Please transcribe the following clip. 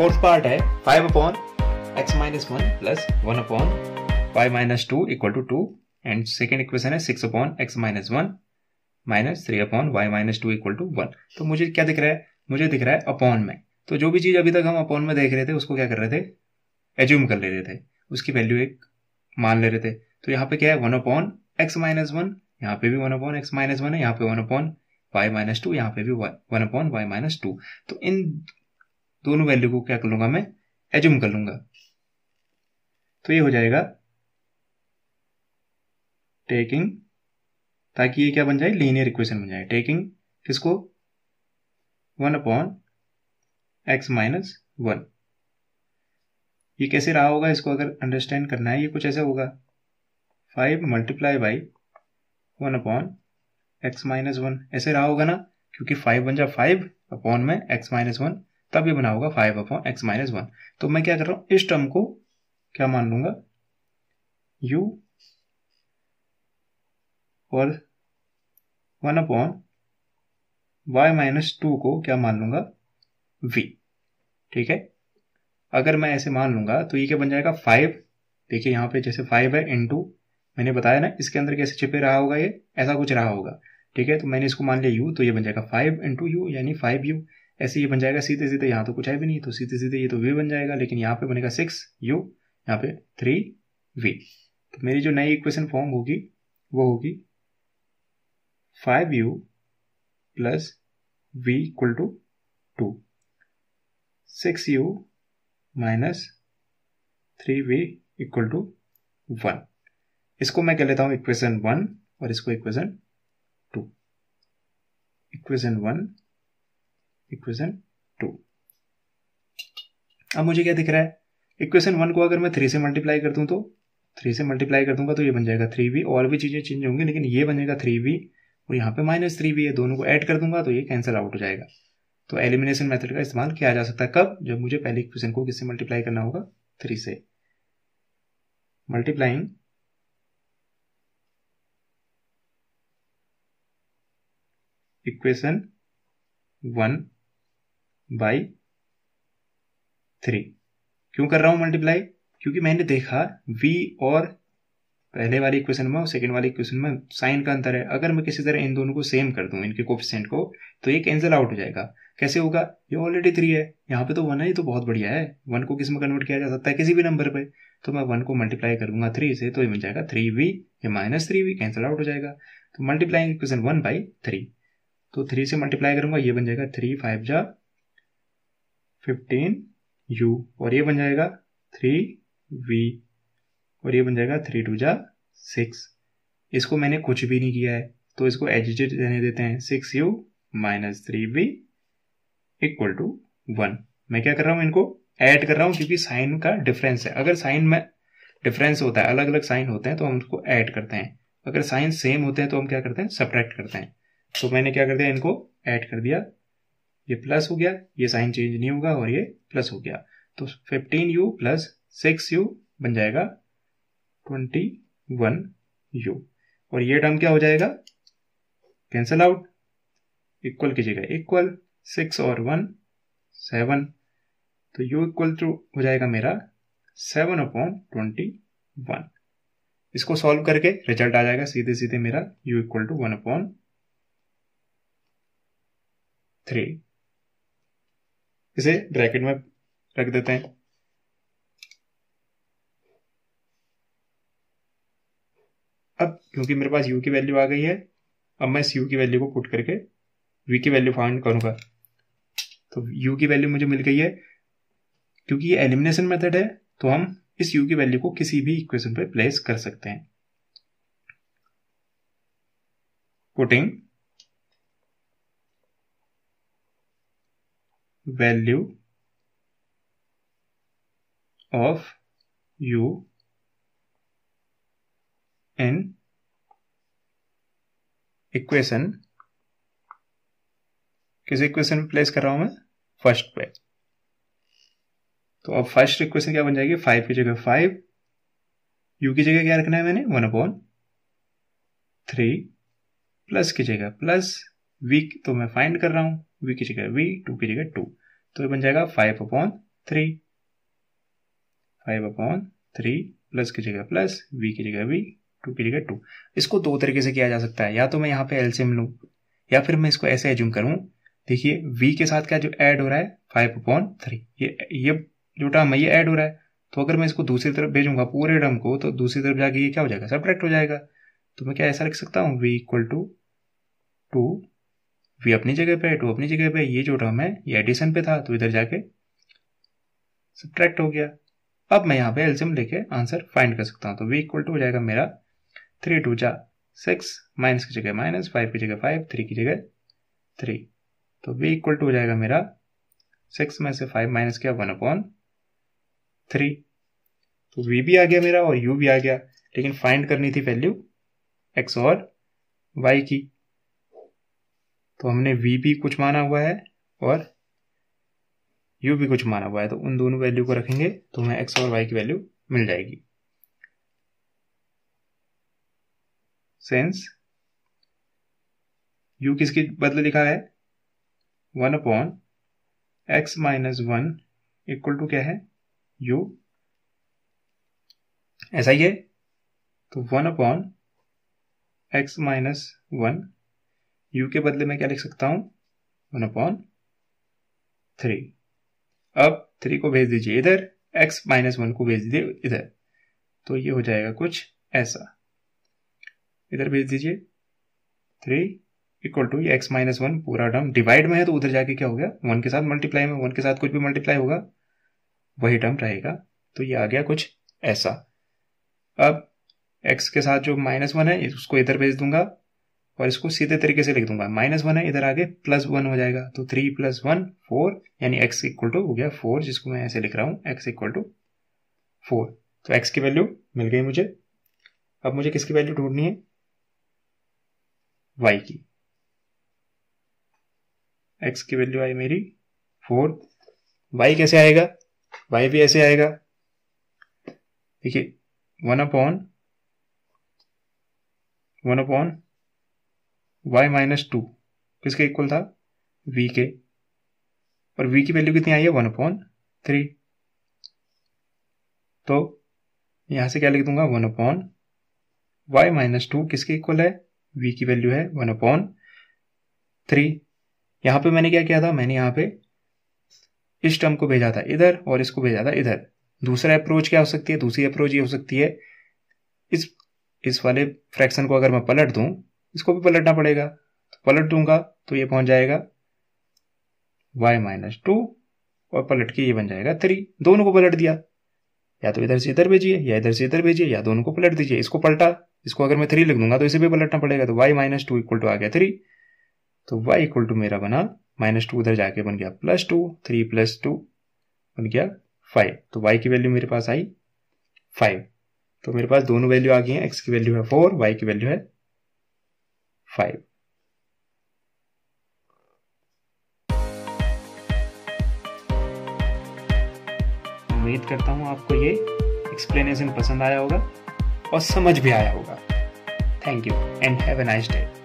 fourth part है five upon x minus one plus one upon five minus two equal to two and second equation है six upon x minus one minus three upon y minus two equal to one तो मुझे क्या दिख रहा है मुझे दिख रहा है अपॉन में तो जो भी चीज़ अभी तक हम अपॉन में देख रहे थे उसको क्या कर रहे थे एज्यूम कर ले रहे थे उसकी वैल्यू एक मान ले रहे थे तो यहाँ पे क्या है one upon x minus one यहाँ पे भी one upon x minus one है यहाँ पे one upon y minus two यहाँ पे भी one upon y minus two तो इन दोनों वैल्यू को क्या कर लूंगा मैं एज्यूम कर लूंगा तो ये हो जाएगा टेकिंग ताकि ये क्या बन जाए लीनियर इक्वेशन बन जाए टेकिंग किसको one upon x minus one ये कैसे रहा होगा इसको अगर अंडरस्टैंड करना है ये कुछ ऐसा होगा five multiply by one upon x minus one ऐसे रहा होगा ना क्योंकि फाइव बन जाए फाइव अपॉन में एक्स माइनस वन तब ये बना होगा five upon x minus one तो मैं क्या कर रहा हूं इस टर्म को क्या मान लूंगा यू और one upon y minus two को क्या मान लूंगा वी ठीक है अगर मैं ऐसे मान लूंगा तो ये क्या बन जाएगा फाइव देखिए यहां पे जैसे फाइव है इन टू मैंने बताया ना इसके अंदर कैसे छिपे रहा होगा ये ऐसा कुछ रहा होगा ठीक है तो मैंने इसको मान लिया यू तो ये बन जाएगा फाइव इंटू यू यानी फाइव यू ऐसे ये बन जाएगा सीधे सीधे यहाँ तो कुछ है भी नहीं तो सीधे सीधे ये तो वी बन जाएगा लेकिन यहाँ पे बनेगा सिक्स यू यहाँ पे थ्री वी तो मेरी जो नई इक्वेशन फॉर्म होगी वो होगी five u plus v equal to two six u minus three v equal to one इसको मैं कह लेता हूँ इक्वेशन वन और इसको equation two equation one equation two अब मुझे क्या दिख रहा है इक्वेशन वन को अगर मैं थ्री से मल्टीप्लाई कर दूं तो थ्री से मल्टीप्लाई कर दूंगा तो ये बन जाएगा थ्री बी और भी चीज़ें चेंज होंगी लेकिन ये बनेगा थ्री बी और यहाँ पे माइनस थ्री बी है दोनों को ऐड कर दूंगा तो ये कैंसिल आउट हो जाएगा तो एलिमिनेशन मेथड का इस्तेमाल किया जा सकता है कब जब मुझे पहले इक्वेशन को किससे मल्टीप्लाई करना होगा थ्री से multiplying equation one by three क्यों कर रहा हूं मल्टीप्लाई क्योंकि मैंने देखा v और पहले वाली इक्वेशन में और सेकेंड वाली इक्वेशन में साइन का अंतर है अगर मैं किसी तरह इन दोनों को सेम कर दूं इनके कोफिशेंट को तो ये कैंसिल आउट हो जाएगा कैसे होगा ये ऑलरेडी थ्री है यहाँ पे तो वन है ये तो बहुत बढ़िया है वन को किस में कन्वर्ट किया जा सकता है किसी भी नंबर पे तो मैं वन को मल्टीप्लाई करूंगा थ्री से तो ये बन जाएगा थ्री वी ये minus three v cancel out हो जाएगा तो multiplying equation one by three तो थ्री से मल्टीप्लाई करूंगा ये बन जाएगा थ्री फाइव जा फिफ्टीन यू और ये बन जाएगा थ्री वी और ये बन जाएगा थ्री टू जा सिक्स इसको मैंने कुछ भी नहीं किया है तो इसको एजिटेड रहने देते हैं six u minus three v equal to one मैं क्या कर रहा हूँ इनको ऐड कर रहा हूँ क्योंकि साइन का डिफरेंस है अगर साइन में डिफरेंस होता है अलग अलग साइन होते हैं तो हम उसको ऐड करते हैं अगर साइन सेम होते हैं तो हम क्या करते हैं सब्ट्रैक्ट करते हैं तो मैंने क्या कर दिया इनको ऐड कर दिया ये प्लस हो गया ये साइन चेंज नहीं होगा और ये प्लस हो गया तो 15u प्लस यू बन जाएगा 21u और ये टर्म क्या हो जाएगा कैंसल आउट इक्वल कीजिएगा इक्वल सिक्स और वन सेवन तो u इक्वल टू हो जाएगा मेरा सेवन अपॉन ट्वेंटी वन इसको सॉल्व करके रिजल्ट आ जाएगा सीधे सीधे मेरा u equal to one upon three इसे ब्रैकेट में रख देते हैं अब क्योंकि मेरे पास यू की वैल्यू आ गई है अब मैं इस यू की वैल्यू को पुट करके वी की वैल्यू फाइंड करूंगा तो यू की वैल्यू मुझे मिल गई है क्योंकि ये एलिमिनेशन मेथड है तो हम इस यू की वैल्यू को किसी भी इक्वेशन पर प्लेस कर सकते हैं putting value of u in equation किस इक्वेशन में प्लेस कर रहा हूं मैं फर्स्ट पे तो अब फर्स्ट इक्वेशन क्या बन जाएगी फाइव की जगह फाइव यू की जगह क्या रखना है मैंने वन अपॉन थ्री प्लस की जगह प्लस वी तो मैं फाइंड कर रहा हूं वी की जगह वी टू की जगह टू तो ये बन जाएगा five upon three five upon three plus की जगह प्लस वी की जगह वी टू की जगह टू इसको दो तरीके से किया जा सकता है या तो मैं यहाँ पे एलसीएम लू या फिर मैं इसको ऐसे एज्यूम करूं देखिए v के साथ क्या जो ऐड हो रहा है फाइव अपॉन थ्री ये ये जो टर्म है ये ऐड हो रहा है तो अगर मैं इसको दूसरी तरफ भेजूंगा पूरे टर्म को तो दूसरी तरफ जाके ये क्या हो जाएगा सब्ट्रैक्ट हो जाएगा तो मैं क्या ऐसा लिख सकता हूँ v equal to two v अपनी जगह पे है तो टू अपनी जगह पे ये जो टर्म है ये एडिशन पे था तो इधर जाके सब्ट्रैक्ट हो गया अब मैं यहाँ पे एल्सियम लेके आंसर फाइंड कर सकता हूँ तो वी इक्वल टू हो जाएगा मेरा थ्री टू जा सिक्स माइनस की जगह माइनस फाइव की जगह फाइव थ्री की जगह थ्री तो वी इक्वल टू हो जाएगा मेरा सिक्स में से फाइव माइनस किया वन अपॉन थ्री तो वी भी आ गया मेरा और यू भी आ गया लेकिन फाइंड करनी थी वैल्यू एक्स और वाई की तो हमने वी भी कुछ माना हुआ है और यू भी कुछ माना हुआ है तो उन दोनों वैल्यू को रखेंगे तो हमें एक्स और वाई की वैल्यू मिल जाएगी सेंस यू किसके बदले लिखा है one upon x minus one equal to क्या है यू ऐसा ही है तो one upon x minus one u के बदले में क्या लिख सकता हूं वन अपॉन थ्री अब थ्री को भेज दीजिए इधर एक्स माइनस वन को भेज दीजिए इधर तो ये हो जाएगा कुछ ऐसा इधर भेज दीजिए three equal to x minus one पूरा टर्म डिवाइड में है तो उधर जाके क्या हो गया वन के साथ मल्टीप्लाई में वन के साथ कुछ भी मल्टीप्लाई होगा वही टर्म रहेगा तो ये आ गया कुछ ऐसा अब एक्स के साथ जो माइनस वन है उसको इधर भेज दूंगा और इसको सीधे तरीके से लिख दूंगा माइनस वन है इधर आगे प्लस वन हो जाएगा तो थ्री प्लस वन फोर यानी एक्स इक्वल टू हो गया फोर जिसको मैं ऐसे लिख रहा हूँ एक्स इक्वल टू फोर तो एक्स की वैल्यू मिल गई मुझे अब मुझे किसकी वैल्यू ढूंढनी है वाई की एक्स की वैल्यू आई मेरी फोर वाई कैसे आएगा वाई भी ऐसे आएगा देखिए one upon one upon y minus two किसके इक्वल था वी के और वी की वैल्यू कितनी आई है वन अपॉन थ्री तो यहां से क्या लिख दूंगा one upon y minus two किसके इक्वल है वी की वैल्यू है वन अपॉन थ्री यहां पे मैंने क्या किया था मैंने यहां पे इस टर्म को भेजा था इधर और इसको भेजा था इधर दूसरा अप्रोच क्या हो सकती है दूसरी अप्रोच ये हो सकती है इस इस वाले फ्रैक्शन को अगर मैं पलट दूं इसको भी पलटना पड़ेगा तो पलट दूंगा तो ये पहुंच जाएगा y माइनस टू और पलट के ये बन जाएगा थ्री दोनों को पलट दिया या तो इधर से इधर भेजिए या इधर से इधर भेजिए या दोनों को पलट दीजिए इसको पलटा इसको अगर मैं थ्री लिख दूंगा तो इसे भी पलटना पड़ेगा तो y minus two equal to आ गया थ्री तो वाई इक्वल टू मेरा बना माइनस टू उधर जाके बन गया plus two three plus two बन गया फाइव तो वाई की वैल्यू मेरे पास आई फाइव तो मेरे पास दोनों वैल्यू आ गई हैं एक्स की वैल्यू है फोर वाई की वैल्यू है फाइव उम्मीद करता हूं आपको ये एक्सप्लेनेशन पसंद आया होगा और समझ भी आया होगा thank you and have a nice day